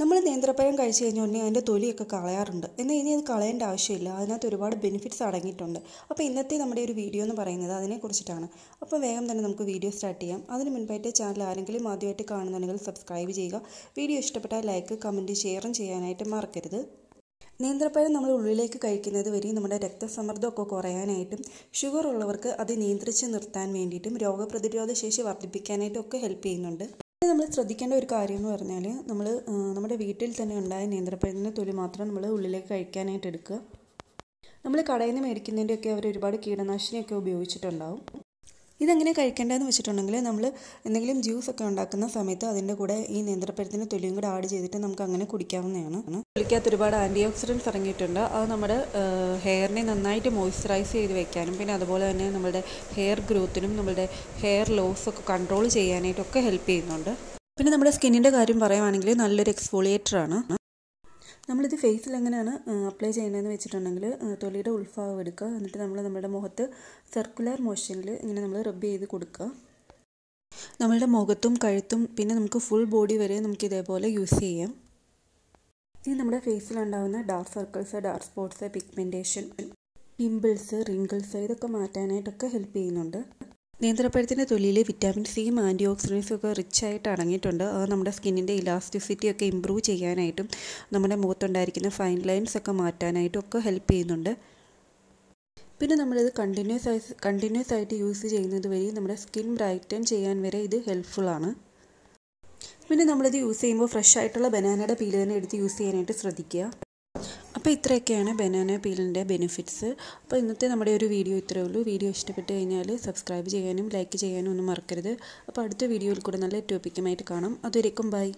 നമ്മൾ നേന്ത്രപ്പഴം കഴിച്ചു കഴിഞ്ഞ ഉടനെ അതിൻ്റെ തൊലിയൊക്കെ കളയാറുണ്ട് എന്നാൽ ഇനി അത് കളയേണ്ട ആവശ്യമില്ല അതിനകത്ത് ഒരുപാട് ബെനിഫിറ്റ്സ് അടങ്ങിയിട്ടുണ്ട് അപ്പോൾ ഇന്നത്തെ നമ്മുടെ ഒരു വീഡിയോ എന്ന് പറയുന്നത് അതിനെക്കുറിച്ചിട്ടാണ് അപ്പോൾ വേഗം തന്നെ നമുക്ക് വീഡിയോ സ്റ്റാർട്ട് ചെയ്യാം അതിന് മുൻപായിട്ട് ചാനൽ ആരെങ്കിലും ആദ്യമായിട്ട് കാണുന്നുണ്ടെങ്കിൽ സബ്സ്ക്രൈബ് ചെയ്യുക വീഡിയോ ഇഷ്ടപ്പെട്ടാൽ ലൈക്ക് കമൻറ്റ് ഷെയറും ചെയ്യാനായിട്ട് മറക്കരുത് നേന്ത്രപ്പഴം നമ്മൾ ഉള്ളിലേക്ക് കഴിക്കുന്നത് വരെയും നമ്മുടെ രക്തസമ്മർദ്ദമൊക്കെ കുറയാനായിട്ടും ഷുഗർ ഉള്ളവർക്ക് അത് നിയന്ത്രിച്ച് നിർത്താൻ വേണ്ടിയിട്ടും രോഗപ്രതിരോധ ശേഷി വർദ്ധിപ്പിക്കാനായിട്ടും ഒക്കെ ഹെൽപ്പ് ചെയ്യുന്നുണ്ട് നമ്മൾ ശ്രദ്ധിക്കേണ്ട ഒരു കാര്യം എന്ന് പറഞ്ഞാൽ നമ്മൾ നമ്മുടെ വീട്ടിൽ തന്നെ ഉണ്ടായ നേന്ത്രപ്പഴത്തിൻ്റെ തൊലി മാത്രം നമ്മൾ ഉള്ളിലേക്ക് കഴിക്കാനായിട്ട് എടുക്കുക നമ്മൾ കടയിൽ നിന്ന് മേടിക്കുന്നതിൻ്റെയൊക്കെ അവർ ഒരുപാട് കീടനാശിനിയൊക്കെ ഉപയോഗിച്ചിട്ടുണ്ടാവും ഇതെങ്ങനെ കഴിക്കേണ്ടതെന്ന് വെച്ചിട്ടുണ്ടെങ്കിൽ നമ്മൾ എന്തെങ്കിലും ജ്യൂസ് ഒക്കെ ഉണ്ടാക്കുന്ന സമയത്ത് അതിൻ്റെ കൂടെ ഈ നേന്ത്രപ്പഴത്തിന് തൊലിയും കൂടെ ആഡ് ചെയ്തിട്ട് നമുക്ക് അങ്ങനെ കുടിക്കാവുന്നതാണ് തൊലിക്കകത്ത് ഒരുപാട് ആൻറ്റി ഓക്സിഡൻസ് ഇറങ്ങിയിട്ടുണ്ട് അത് നമ്മുടെ ഹെയറിനെ നന്നായിട്ട് മോയ്സ്ചറൈസ് ചെയ്ത് വെക്കാനും പിന്നെ അതുപോലെ തന്നെ നമ്മുടെ ഹെയർ ഗ്രോത്തിനും നമ്മുടെ ഹെയർ ലോസൊക്കെ കൺട്രോൾ ചെയ്യാനായിട്ടൊക്കെ ഹെൽപ്പ് ചെയ്യുന്നുണ്ട് പിന്നെ നമ്മുടെ സ്കിന്നിൻ്റെ കാര്യം പറയുകയാണെങ്കിൽ നല്ലൊരു ആണ് നമ്മളിത് ഫേസിൽ എങ്ങനെയാണ് അപ്ലൈ ചെയ്യുന്നതെന്ന് വെച്ചിട്ടുണ്ടെങ്കിൽ തൊലിയുടെ ഉൾഭാഗം എടുക്കുക എന്നിട്ട് നമ്മൾ നമ്മുടെ മുഖത്ത് സർക്കുലർ മോഷനിൽ ഇങ്ങനെ നമ്മൾ റബ്ബ് ചെയ്ത് കൊടുക്കുക നമ്മളുടെ മുഖത്തും കഴുത്തും പിന്നെ നമുക്ക് ഫുൾ ബോഡി വരെ നമുക്ക് ഇതേപോലെ യൂസ് ചെയ്യാം ഇനി നമ്മുടെ ഫേസിലുണ്ടാകുന്ന dark circles dark spots pigmentation pimples wrinkles ഇതൊക്കെ മാറ്റാനായിട്ടൊക്കെ ഹെൽപ്പ് ചെയ്യുന്നുണ്ട് നേന്ത്രപ്പഴത്തിൻ്റെ തൊലിയിൽ വിറ്റാമിൻ സിയും ആൻറ്റി ഓക്സിഡൻസും ഒക്കെ റിച്ച് ആയിട്ട് അടങ്ങിയിട്ടുണ്ട് അത് നമ്മുടെ സ്കിന്നിൻ്റെ ഇലാസ്റ്റിസിറ്റി ഒക്കെ ഇമ്പ്രൂവ് ചെയ്യാനായിട്ടും നമ്മുടെ മുഖത്തുണ്ടായിരിക്കുന്ന ഫൈൻ ലൈൻസ് ഒക്കെ മാറ്റാനായിട്ടും ഒക്കെ ഹെൽപ്പ് ചെയ്യുന്നുണ്ട് പിന്നെ നമ്മളിത് കണ്ടിന്യൂസ് ആയി കണ്ടിന്യൂസ് ആയിട്ട് യൂസ് ചെയ്യുന്നത് വഴി നമ്മുടെ സ്കിൻ ബ്രൈറ്റൻ ചെയ്യാൻ വരെ ഇത് ഹെൽപ്ഫുള്ളാണ് പിന്നെ നമ്മളിത് യൂസ് ചെയ്യുമ്പോൾ ഫ്രഷ് ആയിട്ടുള്ള ബനാനയുടെ പീല് തന്നെ എടുത്ത് യൂസ് ചെയ്യാനായിട്ട് ശ്രദ്ധിക്കുക അപ്പോൾ ഇത്രയൊക്കെയാണ് ബനാന പീലിൻ്റെ ബെനിഫിറ്റ്സ് അപ്പോൾ ഇന്നത്തെ നമ്മുടെ ഒരു വീഡിയോ ഇത്രയേ ഉള്ളൂ വീഡിയോ ഇഷ്ടപ്പെട്ട് കഴിഞ്ഞാൽ സബ്സ്ക്രൈബ് ചെയ്യാനും ലൈക്ക് ചെയ്യാനും ഒന്നും മറക്കരുത് അപ്പോൾ അടുത്ത വീഡിയോയിൽ കൂടെ നല്ല ടോപ്പിക്കുമായിട്ട് കാണാം അതുവരേക്കും ബൈ